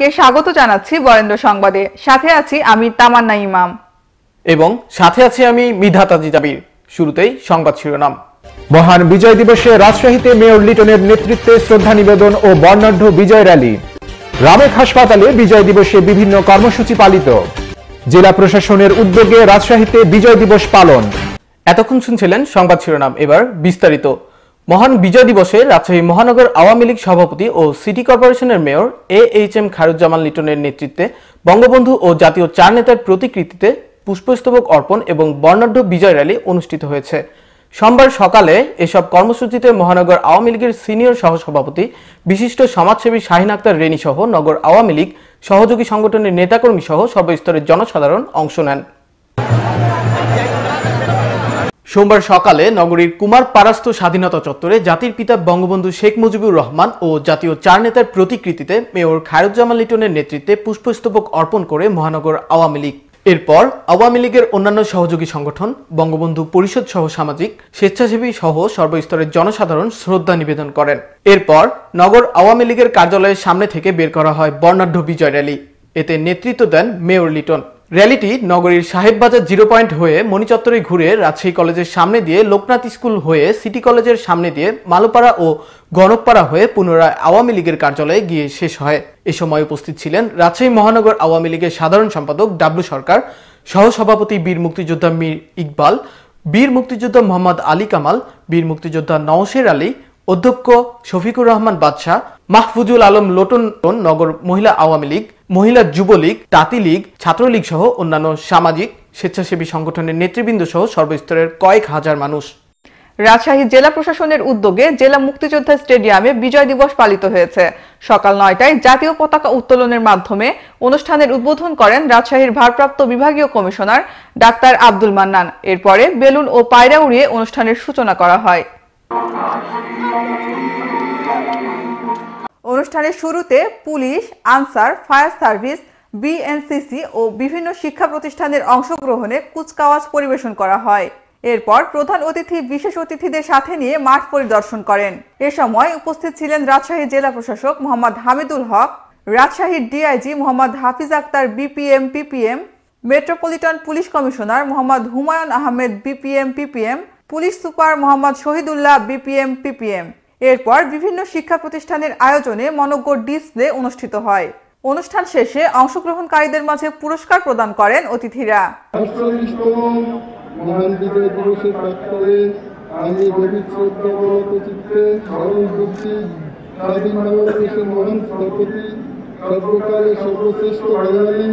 কে স্বাগত জানাচ্ছি বরেন্দ্র সংবাদে সাথে আছি আমি তামান্না ইমাম এবং সাথে আছি আমি মিধা তাজিজাবির শুরুতেই সংবাদ শিরোনাম মহান বিজয় দিবসে রাজশাহীতে মেয়র লিটনের নেতৃত্বে শ্রদ্ধা নিবেদন ও বর্ণাঢ্য বিজয় র্যালি রামেক হাসপাতালে বিজয় দিবসে বিভিন্ন কর্মসূচি পালিত জেলা প্রশাসনের উদ্যোগে রাজশাহীতে বিজয় দিবস পালন এতক্ষণ শুনছিলেন সংবাদ শিরোনাম এবার বিস্তারিত মহান বিজয় দিবসে রাজশাহী মহানগর আওয়ামী লীগ সভাপতি ও সিটি কর্পোরেশনের mayor A H M Khairuzzaman লিটনের নেতৃত্বে বঙ্গবন্ধু ও জাতীয় চার নেতার প্রতিকৃতিতে পুষ্পস্তবক অর্পণ এবং বর্ণাঢ্য বিজয় র্যালি অনুষ্ঠিত হয়েছে সোমবার সকালে এসব কর্মসূচিতে মহানগর আওয়ামী লীগের সিনিয়র সহসভাপতি বিশিষ্ট সমাজসেবী শাহিন আক্তার রেনি সহ নগর আওয়ামী লীগ সহযোগী সংগঠনের নেতাকর্মী সহ সর্বস্তরের জনসাধারণ অংশ নেন সোমবার সকালে নগরীর কুমার পারাস্ত স্বাধীনতা চত্বরে জাতির পিতা বঙ্গবন্ধু শেখ মুজিবুর রহমান ও জাতীয় চার নেতার প্রতিকৃতিতে মেয়র খায়রুজ্জামান লিটনের নেতৃত্বে পুষ্পস্তবক অর্পণ করে মহানগর আওয়ামী লীগ এরপর আওয়ামী লীগের অন্যান্য সহযোগী সংগঠন বঙ্গবন্ধু পরিষদ সহ সামাজিক স্বেচ্ছাসেবী সহ সর্বস্তরের জনসাধারণ শ্রদ্ধা নিবেদন করেন এরপর নগর আওয়ামী লীগের কার্যালয়ের সামনে থেকে বের করা হয় বর্ণাঢ্য বিজয় র্যালি এতে নেতৃত্ব দেন মেয়র লিটন র্যালিটি নগরীর সাহেববাজার জিরো পয়েন্ট হয়ে মণিচত্বরে ঘুরে রাজশাহী কলেজের সামনে দিয়ে লোকনাথ স্কুল হয়ে সিটি কলেজের সামনে দিয়ে মালোপাড়া ও গণকপাড়া হয়ে পুনরায় আওয়ামী লীগের কার্যালয়ে গিয়ে শেষ হয় এ সময় উপস্থিত ছিলেন রাজশাহী মহানগর আওয়ামী লীগের সাধারণ সম্পাদক ডাব্লু সরকার সহসভাপতি বীর মুক্তিযোদ্ধা মীর ইকবাল বীর মুক্তিযোদ্ধা মোহাম্মদ আলী কামাল বীর মুক্তিযোদ্ধা নওশের আলী অধ্যক্ষ শফিকুর রহমান বাদশাহ মাহফুজুল আলম লোটন নগর মহিলা আওয়ামী লীগ মহিলা যুবলীগ তাঁতি লীগ ছাত্রলীগ সহ অন্যান্য সামাজিক স্বেচ্ছাসেবী সংগঠনের নেতৃবৃন্দ সহ সর্বস্তরের কয়েক হাজার মানুষ রাজশাহী জেলা প্রশাসনের উদ্যোগে জেলা মুক্তিযোদ্ধা স্টেডিয়ামে বিজয় দিবস পালিত হয়েছে সকাল নয়টায় জাতীয় পতাকা উত্তোলনের মাধ্যমে অনুষ্ঠানের উদ্বোধন করেন রাজশাহীর ভারপ্রাপ্ত বিভাগীয় কমিশনার ডাক্তার আব্দুল মান্নান এরপরে বেলুন ও পায়রা উড়িয়ে অনুষ্ঠানের সূচনা করা হয় অনুষ্ঠানের শুরুতে police Ansar fire service BNCC ও বিভিন্ন শিক্ষা প্রতিষ্ঠানের অংশগ্রহণে কুচকাওয়াজ পরিবেশন করা হয় এরপর প্রধান অতিথি বিশেষ অতিথিদের সাথে নিয়ে মাঠ পরিদর্শন করেন এ সময় উপস্থিত ছিলেন রাজশাহী জেলা প্রশাসক মোহাম্মদ হামিদুল হক রাজশাহীর DIG Mohammad Hafiz Akhtar BPM PPM metropolitan police commissioner Mohammad Humayun Ahmed BPM PPM police super Mohammad Shahidullah BPM PPM এরপর বিভিন্ন শিক্ষা প্রতিষ্ঠানের আয়োজনে মনজ্ঞ ডিসপ্লে অনুষ্ঠিত হয় অনুষ্ঠান শেষে অংশগ্রহণকারীদের মাঝে পুরস্কার প্রদান করেন অতিথিরা সর্বকালে সর্বশ্রেষ্ঠ বাঙালি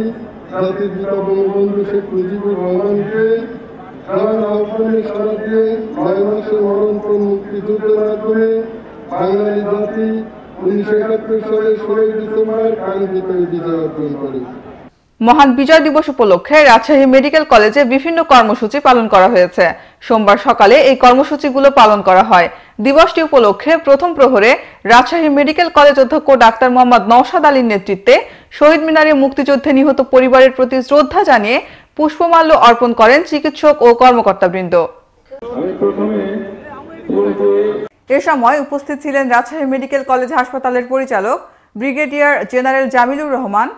জাতির পিতা বঙ্গবন্ধু শেখ মুজিবুর রহমানকে সারা দিয়ে মাসের মুক্তিযুদ্ধের মাধ্যমে বাঙালি জাতি উনিশশো একাত্তর সালে ষোলোই ডিসেম্বর কাঙ্ক্ষিত বিজয় অর্জন করে মহান বিজয় দিবস উপলক্ষে রাজশাহী মেডিকেল কলেজে বিভিন্ন কর্মসূচি পালন করা হয়েছে সোমবার সকালে এই কর্মসূচিগুলো পালন করা হয় দিবসটি উপলক্ষে প্রথম প্রহরে রাজশাহী মেডিকেল কলেজ অধ্যক্ষ ডাক্তার মোহাম্মদ নওশাদ আলীর নেতৃত্বে শহীদ মিনারে মুক্তিযুদ্ধে নিহত পরিবারের প্রতি শ্রদ্ধা জানিয়ে পুষ্পমাল্য অর্পণ করেন চিকিৎসক ও কর্মকর্তাবৃন্দ এ সময় উপস্থিত ছিলেন রাজশাহী মেডিকেল কলেজ হাসপাতালের পরিচালক ব্রিগেডিয়ার জেনারেল জামিলুর রহমান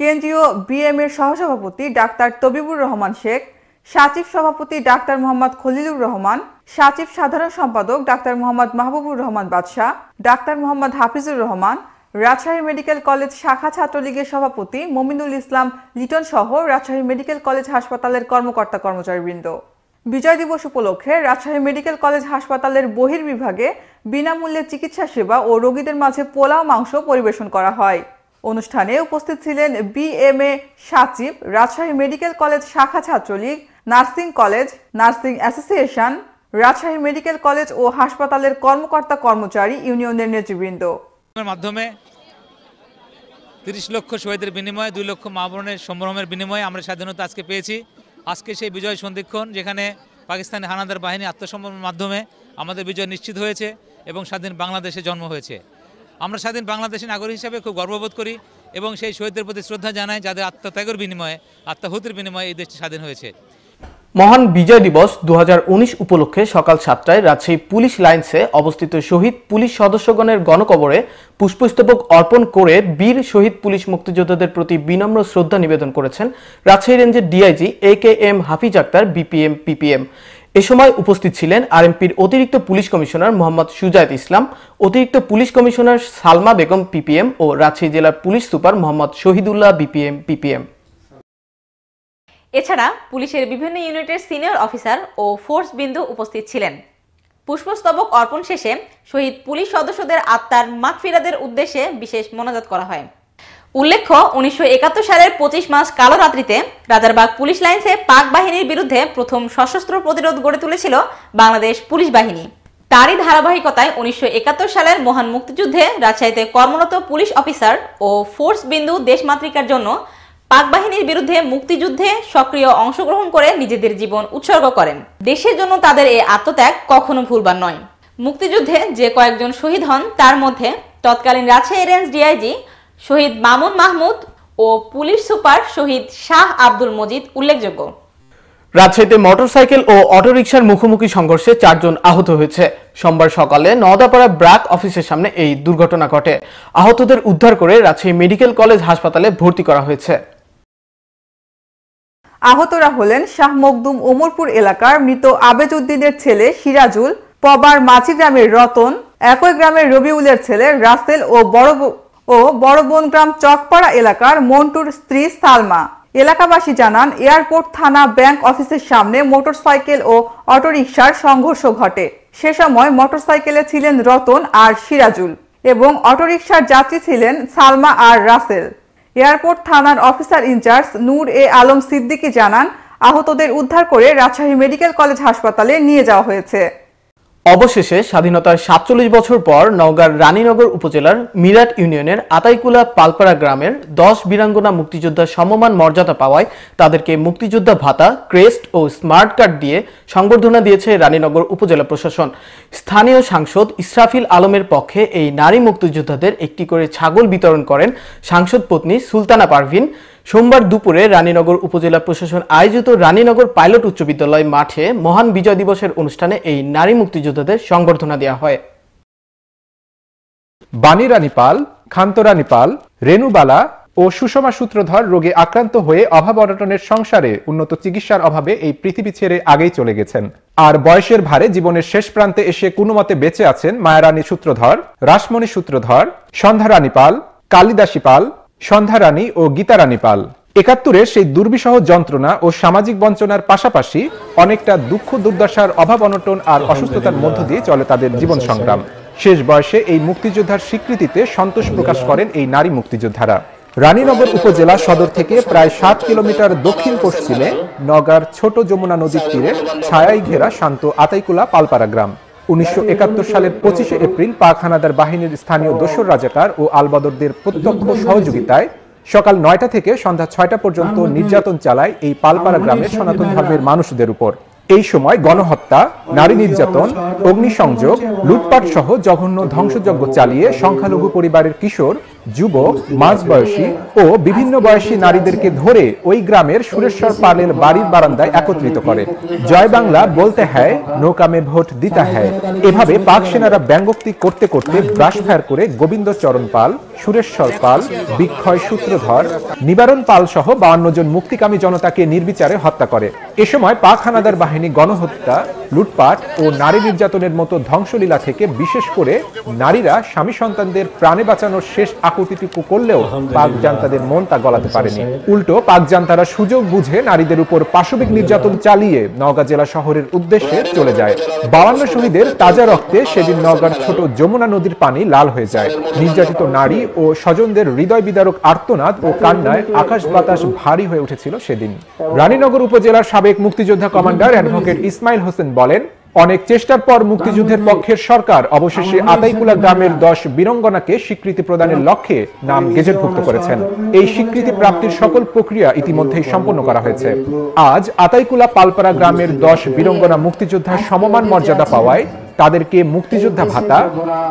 কেন্দ্রীয় বিএম এর সহসভাপতি ডাক্তার তবিবুর রহমান শেখ সাচিব সভাপতি ডাক্তার মোহাম্মদ খলিলুর রহমান সাচিব সাধারণ সম্পাদক ডাক্তার মোহাম্মদ মাহবুবুর রহমান বাদশাহ ডাক্তার মোহাম্মদ হাফিজুর রহমান রাজশাহী মেডিকেল কলেজ শাখা ছাত্রলীগের সভাপতি মমিনুল ইসলাম লিটন সহ রাজশাহী মেডিকেল কলেজ হাসপাতালের কর্মকর্তা কর্মচারীবৃন্দ বিজয় দিবস উপলক্ষে রাজশাহী মেডিকেল কলেজ হাসপাতালের বহির্বিভাগে বিনামূল্যে চিকিৎসা সেবা ও রোগীদের মাঝে পোলাও মাংস পরিবেশন করা হয় অনুষ্ঠানে উপস্থিত ছিলেন BMA Swachip Rajshahi medical college শাখা Chhatra League nursing college nursing association Rajshahi medical college ও হাসপাতালের কর্মকর্তা কর্মচারী ইউনিয়নের নেতৃবৃন্দ মাধ্যমে তিরিশ লক্ষ শহীদের বিনিময়ে দুই লক্ষ মা বোনের সম্ভ্রমের বিনিময়ে আমরা স্বাধীনতা আজকে পেয়েছি আজকে সেই বিজয় সন্ধিক্ষণ যেখানে পাকিস্তানি হানাদার বাহিনী আত্মসমর্পণের মাধ্যমে আমাদের বিজয় নিশ্চিত হয়েছে এবং স্বাধীন বাংলাদেশে জন্ম হয়েছে আমরা স্বাধীন বাংলাদেশের নাগরিক হিসাবে খুব গর্ববোধ করি এবং সেই শহীদদের প্রতি শ্রদ্ধা জানাই যাদের আত্মত্যাগের বিনিময়ে আত্মাহুতির বিনিময়ে এই দেশটি স্বাধীন হয়েছে মহান বিজয় দিবস দু উপলক্ষে সকাল সাতটায় রাজশাহী পুলিশ লাইন্সে অবস্থিত শহীদ পুলিশ সদস্যগণের গণকবরে পুষ্পস্তবক অর্পণ করে বীর শহীদ পুলিশ মুক্তিযোদ্ধাদের প্রতি বিনম্র শ্রদ্ধা নিবেদন করেছেন রাজশাহী রেঞ্জের DIG A K M Hafiz Akhtar BPM PPM এ সময় উপস্থিত ছিলেন আরএমপির অতিরিক্ত পুলিশ কমিশনার মোহাম্মদ সুজায়দ ইসলাম অতিরিক্ত police commissioner Salma Begum PPM ও রাজশাহী জেলার police super Mohammad Shahidullah BPM PPM এছাড়া পুলিশের বিভিন্ন ইউনিটের সিনিয়র অফিসার ও ফোর্স বিন্দু উপস্থিত ছিলেন পুষ্পস্তবক অর্পণ শেষে শহীদ পুলিশ সদস্যদের আত্মার মাকফিরাদের উদ্দেশ্যে বিশেষ মোনাজাত করা হয় উল্লেখ্য উনিশশো সালের পঁচিশ মাস কালো রাত্রিতে রাজারবাগ পুলিশ লাইন্সে পাক বাহিনীর বিরুদ্ধে প্রথম সশস্ত্র প্রতিরোধ গড়ে তুলেছিল বাংলাদেশ পুলিশ বাহিনী তারই ধারাবাহিকতায় উনিশশো সালের মহান মুক্তিযুদ্ধে রাজশাহীতে কর্মরত পুলিশ অফিসার ও ফোর্স বিন্দু দেশমাতৃকার জন্য পাক বাহিনীর বিরুদ্ধে মুক্তিযুদ্ধে সক্রিয় অংশগ্রহণ করে নিজেদের জীবন উৎসর্গ করেন দেশের জন্য তাদের এই আত্মত্যাগ কখনো ভুলবার নয় মুক্তিযুদ্ধে যে কয়েকজন শহীদ হন তার মধ্যে তৎকালীন রাজশাহী রেঞ্জ ডিআইজি শহীদ মামুন মাহমুদ ও পুলিশ সুপার শহীদ শাহ আব্দুল মজিদ উল্লেখযোগ্য রাজশাহীতে মোটরসাইকেল ও অটোরিকশার মুখোমুখি সংঘর্ষে চারজন আহত হয়েছে সোমবার সকালে নওদাপাড়া ব্রাক অফিসের সামনে এই দুর্ঘটনা ঘটে আহতদের উদ্ধার করে রাজশাহী মেডিকেল কলেজ হাসপাতালে ভর্তি করা হয়েছে আহতরা হলেন শাহ মখদুম ওমরপুর এলাকার মৃত আবেজ উদ্দিনের ছেলে সিরাজুল পবার মাছি গ্রামের রতন একই গ্রামের রবিউলের ছেলে রাসেল ও বড় ও বড়বন গ্রাম চকপাড়া এলাকার মন্টুর স্ত্রী সালমা এলাকাবাসী জানান এয়ারপোর্ট থানা ব্যাংক অফিসের সামনে মোটরসাইকেল ও অটোরিকশার সংঘর্ষ ঘটে সে সময় মোটরসাইকেলে ছিলেন রতন আর সিরাজুল এবং অটোরিকশার যাত্রী ছিলেন সালমা আর রাসেল এয়ারপোর্ট থানার অফিসার ইনচার্জ নূর এ আলম সিদ্দিকী জানান আহতদের উদ্ধার করে রাজশাহী মেডিকেল কলেজ হাসপাতালে নিয়ে যাওয়া হয়েছে অবশেষে স্বাধীনতার সাতচল্লিশ বছর পর নওগাঁর রানীনগর উপজেলার মিরাট ইউনিয়নের আতাইকুলা পালপাড়া গ্রামের দশ বীরাঙ্গনা মুক্তিযোদ্ধা সমমান মর্যাদা পাওয়ায় তাদেরকে মুক্তিযোদ্ধা ভাতা ক্রেস্ট ও স্মার্ট কার্ড দিয়ে সংবর্ধনা দিয়েছে রানীনগর উপজেলা প্রশাসন স্থানীয় সাংসদ ইসরাফিল আলমের পক্ষে এই নারী মুক্তিযোদ্ধাদের একটি করে ছাগল বিতরণ করেন সাংসদ পত্নী সুলতানা পারভিন সোমবার দুপুরে রানীনগর উপজেলা প্রশাসন আয়োজিত রানীনগর পাইলট উচ্চ বিদ্যালয় মাঠে মহান বিজয় দিবসের অনুষ্ঠানে এই নারী মুক্তিযোদ্ধাদের সংবর্ধনা দেওয়া হয় বাণী রানী পাল খান্ত রানী পাল রেণুবালা ও সুষমা সূত্রধর রোগে আক্রান্ত হয়ে অভাব অনটনের সংসারে উন্নত চিকিৎসার অভাবে এই পৃথিবী ছেড়ে আগেই চলে গেছেন আর বয়সের ভারে জীবনের শেষ প্রান্তে এসে কোনো মতে বেঁচে আছেন মায়ারানী সূত্রধর রাসমণি সূত্রধর সন্ধ্যা রানী পাল কালিদাসী পাল সন্ধ্যা রানী ও গীতা রানী পাল একাত্তরের সেই দুর্বিসহ যন্ত্রণা ও সামাজিক বঞ্চনার পাশাপাশি অনেকটা দুঃখ দুর্দশার অভাব অনটন আর অসুস্থতার মধ্য দিয়ে চলে তাদের জীবন সংগ্রাম শেষ বয়সে এই মুক্তিযোদ্ধার স্বীকৃতিতে সন্তোষ প্রকাশ করেন এই নারী মুক্তিযোদ্ধারা রানীনগর উপজেলা সদর থেকে প্রায় সাত কিলোমিটার দক্ষিণ পশ্চিমে নগার ছোট যমুনা নদীর তীরে ছায়াই ঘেরা শান্ত আতাইকুলা পালপাড়া গ্রাম উনিশশো সালের পঁচিশে এপ্রিল পাক হানাদার বাহিনীর স্থানীয় দোসর রাজাকার ও আলবাদরদের প্রত্যক্ষ সহযোগিতায় সকাল নয়টা থেকে সন্ধ্যা ছয়টা পর্যন্ত নির্যাতন চালায় এই পালপাড়া গ্রামের সনাতন ধর্মের মানুষদের উপর এই সময় গণহত্যা নারী নির্যাতন অগ্নিসংযোগ লুটপাট সহ জঘন্য ধ্বংসযজ্ঞ চালিয়ে সংখ্যালঘু পরিবারের কিশোর যুবক মাঝবয়সী ও বিভিন্ন বয়সী নারীদেরকে ধরে ওই গ্রামের সুরেশ্বর পালের বাড়ির বারান্দায় একত্রিত করে জয় বাংলা বলতে হ্যায় নৌকামে ভোট দিতে হ্যায় এভাবে পাক সেনারা ব্যঙ্গোক্তি করতে করতে ব্রাশ ফায়ার করে গোবিন্দ চরণ পাল সুরেশ্বর পাল বিক্ষয় সূত্রধর নিবারণ পাল সহ বাউন্ন জন মুক্তিকামী জনতাকে নির্বিচারে হত্যা করে এ সময় পাক হানাদার বাহিনী বাহিনী গণহত্যা লুটপাট ও নারী নির্যাতনের মতো ধ্বংসলীলা থেকে বিশেষ করে নারীরা স্বামী সন্তানদের প্রাণে বাঁচানোর শেষ আকুতিটুকু করলেও পাক জান্তাদের মন তা গলাতে পারেনি উল্টো পাক জান্তারা সুযোগ বুঝে নারীদের উপর পাশবিক নির্যাতন চালিয়ে নওগাঁ জেলা শহরের উদ্দেশ্যে চলে যায় বাউান্ন শহীদের তাজা রক্তে সেদিন নওগাঁর ছোট যমুনা নদীর পানি লাল হয়ে যায় নির্যাতিত নারী ও স্বজনদের হৃদয় বিদারক আর্তনাদ ও কান্নায় আকাশ বাতাস ভারী হয়ে উঠেছিল সেদিন রানীনগর উপজেলার সাবেক মুক্তিযোদ্ধা কমান্ডার অ্যাডভোকেট ইসমাইল হোসেন বলেন অনেক চেষ্টার পর মুক্তিযুদ্ধের পক্ষের সরকার অবশেষে আতাইকুলা গ্রামের দশ বীরঙ্গনাকে স্বীকৃতি প্রদানের লক্ষ্যে নাম গেজেটভুক্ত করেছেন এই স্বীকৃতি প্রাপ্তির সকল প্রক্রিয়া ইতিমধ্যেই সম্পন্ন করা হয়েছে আজ আতাইকুলা পালপাড়া গ্রামের দশ বীরঙ্গনা মুক্তিযোদ্ধার সমমান মর্যাদা পাওয়ায় তাদেরকে মুক্তিযোদ্ধা ভাতা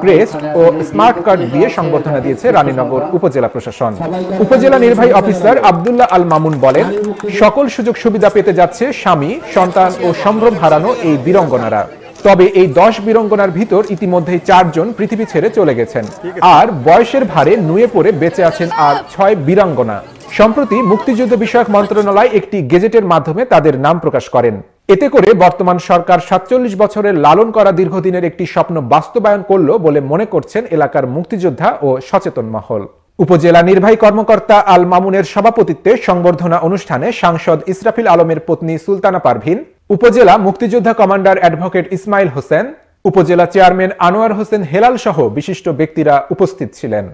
ক্রেস্ট ও স্মার্ট কার্ড দিয়ে সংবর্ধনা দিয়েছে রানীনগর উপজেলা প্রশাসন উপজেলা নির্বাহী অফিসার আবদুল্লাহ আল মামুন বলেন সকল সুযোগ সুবিধা পেতে যাচ্ছে স্বামী সন্তান ও সম্ভ্রম হারানো এই বীরঙ্গনারা তবে এই দশ বীরঙ্গনার ভিতর ইতিমধ্যেই চারজন পৃথিবী ছেড়ে চলে গেছেন আর বয়সের ভারে নুয়ে পড়ে বেঁচে আছেন আর ছয় বীরাঙ্গনা সম্প্রতি মুক্তিযুদ্ধ বিষয়ক মন্ত্রণালয় একটি গেজেটের মাধ্যমে তাদের নাম প্রকাশ করেন এতে করে বর্তমান সরকার সাতচল্লিশ বছরের লালন করা দীর্ঘদিনের একটি স্বপ্ন বাস্তবায়ন করল বলে মনে করছেন এলাকার মুক্তিযোদ্ধা ও সচেতন মহল উপজেলা নির্বাহী কর্মকর্তা আল মামুনের সভাপতিত্বে সংবর্ধনা অনুষ্ঠানে সাংসদ ইসরাফিল আলমের পত্নী সুলতানা পারভিন উপজেলা মুক্তিযোদ্ধা কমান্ডার অ্যাডভোকেট ইসমাইল হোসেন উপজেলা চেয়ারম্যান আনোয়ার হোসেন হেলাল সহ বিশিষ্ট ব্যক্তিরা উপস্থিত ছিলেন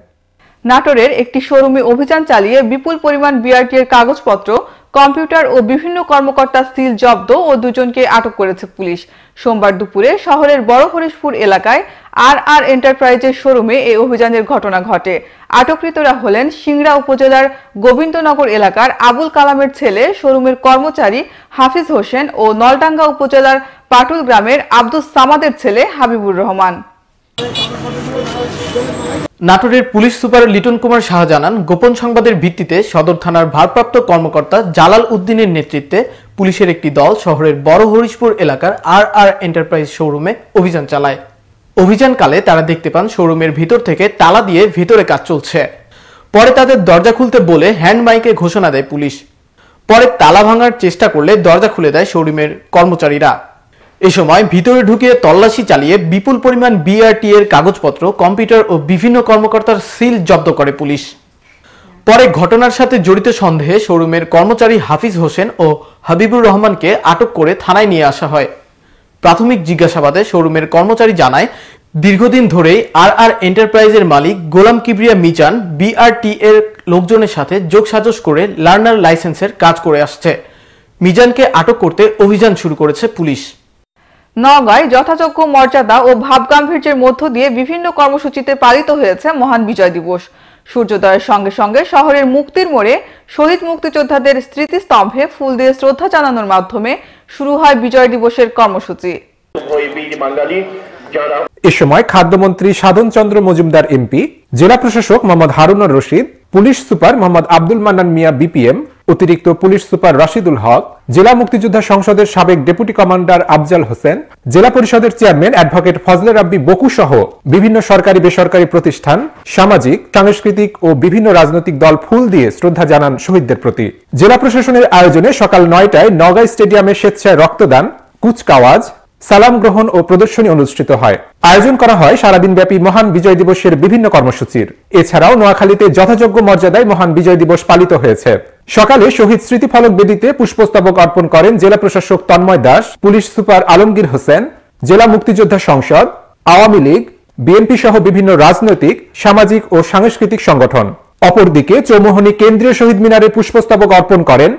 নাটোরের একটি শোরুমে অভিযান চালিয়ে বিপুল পরিমাণ বিআরটি এর কাগজপত্র কম্পিউটার ও বিভিন্ন কর্মকর্তা সিল জব্দ ও দুজনকে আটক করেছে পুলিশ সোমবার দুপুরে শহরের বড় হরিশপুর এলাকায় আর আর এন্টারপ্রাইজের শোরুমে এই অভিযানের ঘটনা ঘটে আটককৃতরা হলেন সিংড়া উপজেলার গোবিন্দনগর এলাকার আবুল কালামের ছেলে শোরুমের কর্মচারী হাফিজ হোসেন ও নলডাঙ্গা উপজেলার পাটুল গ্রামের আব্দুস সামাদের ছেলে হাবিবুর রহমান নাটোরের পুলিশ সুপার লিটন কুমার শাহ জানান গোপন সংবাদের ভিত্তিতে সদর থানার ভারপ্রাপ্ত কর্মকর্তা জালাল উদ্দিনের নেতৃত্বে পুলিশের একটি দল শহরের বড় হরিশপুর এলাকার আর আর এন্টারপ্রাইজ শোরুমে অভিযান চালায় অভিযানকালে তারা দেখতে পান শোরুমের ভিতর থেকে তালা দিয়ে ভিতরে কাজ চলছে পরে তাদের দরজা খুলতে বলে হ্যান্ড মাইকে ঘোষণা দেয় পুলিশ পরে তালা ভাঙার চেষ্টা করলে দরজা খুলে দেয় শোরুমের কর্মচারীরা এ সময় ভিতরে ঢুকে তল্লাশি চালিয়ে বিপুল পরিমাণ বিআরটি এর কাগজপত্র কম্পিউটার ও বিভিন্ন কর্মকর্তার সিল জব্দ করে পুলিশ পরে ঘটনার সাথে জড়িত সন্দেহে শোরুমের কর্মচারী হাফিজ হোসেন ও হাবিবুর রহমানকে আটক করে থানায় নিয়ে আসা হয় প্রাথমিক জিজ্ঞাসাবাদে শোরুমের কর্মচারী জানায় দীর্ঘদিন ধরেই আর আর এন্টারপ্রাইজের মালিক গোলাম কিবরিয়া মিজান বিআরটি এর লোকজনের সাথে যোগসাজস করে লার্নার লাইসেন্সের কাজ করে আসছে মিজানকে আটক করতে অভিযান শুরু করেছে পুলিশ নগাঁয় যথাযোগ্য মর্যাদা ও ভাবগাম্ভীর্যের মধ্য দিয়ে বিভিন্ন কর্মসূচিতে পালিত হয়েছে মহান বিজয় দিবস সূর্যোদয়ের সঙ্গে সঙ্গে শহরের মুক্তির মোড়ে শহীদ মুক্তিযোদ্ধাদের স্মৃতিস্তম্ভে ফুল দিয়ে শ্রদ্ধা জানানোর মাধ্যমে শুরু হয় বিজয় দিবসের কর্মসূচি এ সময় খাদ্যমন্ত্রী সাধন চন্দ্র মজুমদার এমপি জেলা প্রশাসক Mohammad Harunur Rashid police super Mohammad Abdul Mannan Mia BPM অতিরিক্ত পুলিশ সুপার রাশিদুল হক জেলা মুক্তিযোদ্ধা সংসদের সাবেক ডেপুটি কমান্ডার আফজাল হোসেন জেলা পরিষদের চেয়ারম্যান অ্যাডভোকেট ফজলে রাব্বি বকু সহ বিভিন্ন সরকারি বেসরকারি প্রতিষ্ঠান সামাজিক সাংস্কৃতিক ও বিভিন্ন রাজনৈতিক দল ফুল দিয়ে শ্রদ্ধা জানান শহীদদের প্রতি জেলা প্রশাসনের আয়োজনে সকাল নয়টায় নগাঁ স্টেডিয়ামে স্বেচ্ছায় রক্তদান কুচকাওয়াজ সালাম গ্রহণ ও প্রদর্শনী অনুষ্ঠিত হয় আয়োজন করা হয় সারাদিনব্যাপী মহান বিজয় দিবসের বিভিন্ন কর্মসূচির এছাড়াও নোয়াখালীতে যথাযোগ্য মর্যাদায় মহান বিজয় দিবস পালিত হয়েছে সকালে শহীদ স্মৃতিফলক বেদিতে পুষ্পস্তবক অর্পণ করেন জেলা প্রশাসক তন্ময় দাস পুলিশ সুপার আলমগীর হোসেন জেলা মুক্তিযোদ্ধা সংসদ আওয়ামী লীগ বিএনপি সহ বিভিন্ন রাজনৈতিক সামাজিক ও সাংস্কৃতিক সংগঠন অপরদিকে চৌমোহনী কেন্দ্রীয় শহীদ মিনারে পুষ্পস্তবক অর্পণ করেন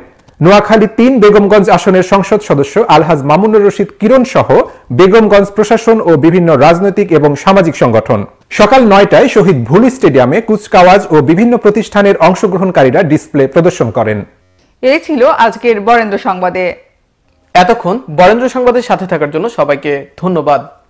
নোয়াখালী তিন বেগমগঞ্জ আসনের সংসদ সদস্য আলহাজ মামুনুর রশিদ কিরণ সহ বেগমগঞ্জ প্রশাসন ও বিভিন্ন রাজনৈতিক এবং সামাজিক সংগঠন সকাল নয়টায় শহীদ ভুলি স্টেডিয়ামে কুচকাওয়াজ ও বিভিন্ন প্রতিষ্ঠানের অংশগ্রহণকারীরা ডিসপ্লে প্রদর্শন করেন এই ছিল আজকের বরেন্দ্র সংবাদে এতক্ষণ বরেন্দ্র সংবাদের সাথে থাকার জন্য সবাইকে ধন্যবাদ